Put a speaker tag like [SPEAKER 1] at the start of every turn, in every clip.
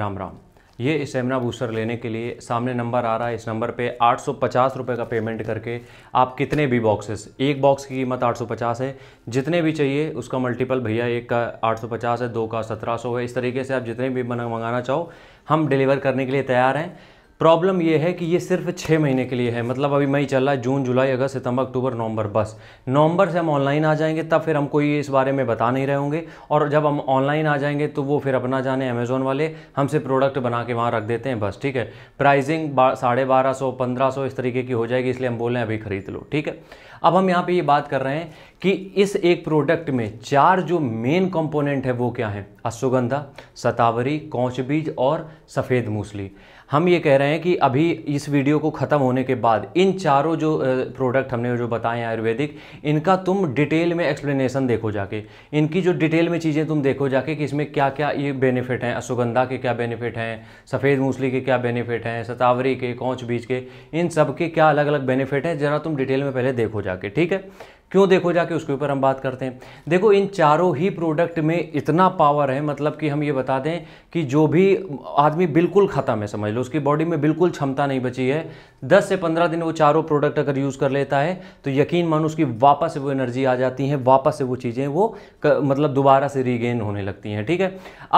[SPEAKER 1] राम राम ये stamina booster लेने के लिए सामने नंबर आ रहा है इस नंबर पे आठ सौ का पेमेंट करके आप कितने भी बॉक्सेस एक बॉक्स की कीमत 850 है जितने भी चाहिए उसका मल्टीपल भैया एक का 850 है दो का 1700 है इस तरीके से आप जितने भी मंगाना चाहो हम डिलीवर करने के लिए तैयार हैं प्रॉब्लम ये है कि ये सिर्फ छः महीने के लिए है मतलब अभी मई चल रहा है जून जुलाई अगस्त सितंबर अक्टूबर नवंबर बस नवंबर से हम ऑनलाइन आ जाएंगे तब फिर हम कोई इस बारे में बता नहीं रहे होंगे और जब हम ऑनलाइन आ जाएंगे तो वो फिर अपना जाने अमेज़ोन वाले हमसे प्रोडक्ट बना के वहाँ रख देते हैं बस ठीक है प्राइजिंग साढ़े बारह सौ पंद्रह सौ इस तरीके की हो जाएगी इसलिए हम बोल रहे हैं अभी खरीद लो ठीक है अब हम यहाँ पे ये बात कर रहे हैं कि इस एक प्रोडक्ट में चार जो मेन कंपोनेंट है वो क्या है अश्वगंधा सतावरी कौच बीज और सफ़ेद मूसली हम ये कह रहे हैं कि अभी इस वीडियो को ख़त्म होने के बाद इन चारों जो प्रोडक्ट हमने जो बताए आयुर्वेदिक इनका तुम डिटेल में एक्सप्लेनेशन देखो जाके इनकी जो डिटेल में चीज़ें तुम देखो जाके कि इसमें क्या क्या ये बेनिफिट हैं अश्वगंधा के क्या बेनिफिट हैं सफ़ेद मूसली के क्या बेनिफिट हैं सतावरी के कौच बीज के इन सब के क्या अलग अलग बेनिफिट हैं ज़रा तुम डिटेल में पहले देखो जाके जाके ठीक है क्यों देखो जाके उसके ऊपर हम बात करते हैं देखो इन चारों ही प्रोडक्ट में इतना पावर है मतलब कि हम ये बता दें कि जो भी आदमी बिल्कुल ख़त्म है समझ लो उसकी बॉडी में बिल्कुल क्षमता नहीं बची है 10 से 15 दिन वो चारों प्रोडक्ट अगर यूज़ कर लेता है तो यकीन मानो उसकी वापस से वो एनर्जी आ जाती है वापस से वो चीज़ें वो मतलब दोबारा से रीगेन होने लगती हैं ठीक है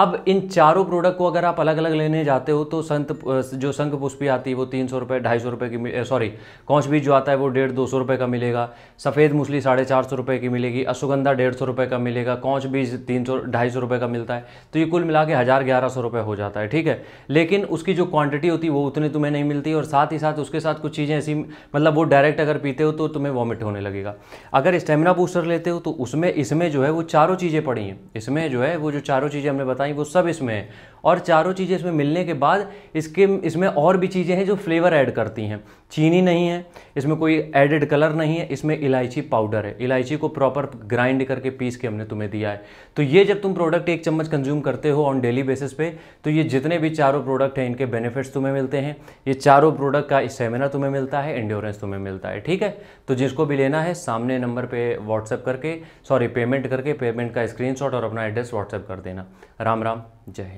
[SPEAKER 1] अब इन चारों प्रोडक्ट को अगर आप अलग अलग लेने जाते हो तो संत जो संघ पुष्पी आती है वो तीन सौ रुपये ढाई सौ की सॉरी कौच बीज जो आता है वो डेढ़ दो सौ का मिलेगा सफ़ेद मुस्लिम मोती साढ़े चार सौ रुपये की मिलेगी अश्वगंधा डेढ़ सौ रुपये का मिलेगा कौच बीज तीन सौ ढाई सौ रुपये का मिलता है तो ये कुल मिला के हज़ार ग्यारह सौ रुपये हो जाता है ठीक है लेकिन उसकी जो क्वांटिटी होती है वो उतनी तुम्हें नहीं मिलती और साथ ही साथ उसके साथ कुछ चीज़ें ऐसी मतलब वो डायरेक्ट अगर पीते हो तो तुम्हें वॉमिट होने लगेगा अगर स्टेमिना बूस्टर लेते हो तो उसमें इसमें जो है वो चारों चीज़ें पड़ी हैं इसमें जो है वो जो चारों चीज़ें हमने बताई वो सब इसमें है और चारों चीज़ें इसमें मिलने के बाद इसके इसमें और भी चीज़ें हैं जो फ्लेवर ऐड करती हैं चीनी नहीं है इसमें कोई एडेड कलर नहीं है इसमें इलायची पाउडर है इलायची को प्रॉपर ग्राइंड करके पीस के हमने तुम्हें दिया है तो ये जब तुम प्रोडक्ट एक चम्मच कंज्यूम करते हो ऑन डेली बेसिस पे तो ये जितने भी चारों प्रोडक्ट हैं इनके बेनिफिट्स तुम्हें मिलते हैं ये चारों प्रोडक्ट का सेमिनार तुम्हें मिलता है एंड्योरेंस तुम्हें मिलता है ठीक है तो जिसको भी लेना है सामने नंबर पर व्हाट्सअप करके सॉरी पेमेंट करके पेमेंट का स्क्रीन और अपना एड्रेस व्हाट्सअप कर देना राम राम जय हिंद